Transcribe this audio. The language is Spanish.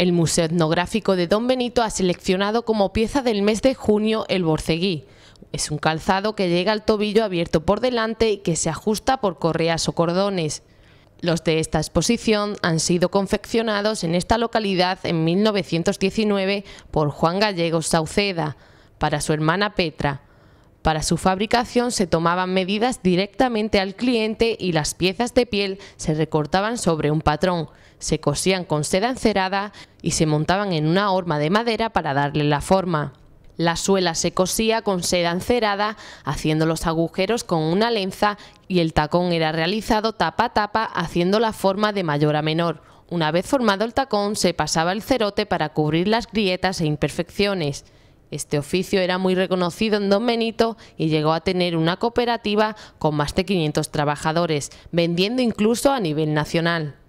El Museo Etnográfico de Don Benito ha seleccionado como pieza del mes de junio el borceguí. Es un calzado que llega al tobillo abierto por delante y que se ajusta por correas o cordones. Los de esta exposición han sido confeccionados en esta localidad en 1919 por Juan Gallego Sauceda para su hermana Petra. Para su fabricación se tomaban medidas directamente al cliente y las piezas de piel se recortaban sobre un patrón, se cosían con seda encerada y se montaban en una horma de madera para darle la forma. La suela se cosía con seda encerada, haciendo los agujeros con una lenza y el tacón era realizado tapa a tapa, haciendo la forma de mayor a menor. Una vez formado el tacón, se pasaba el cerote para cubrir las grietas e imperfecciones. Este oficio era muy reconocido en Don Benito y llegó a tener una cooperativa con más de 500 trabajadores, vendiendo incluso a nivel nacional.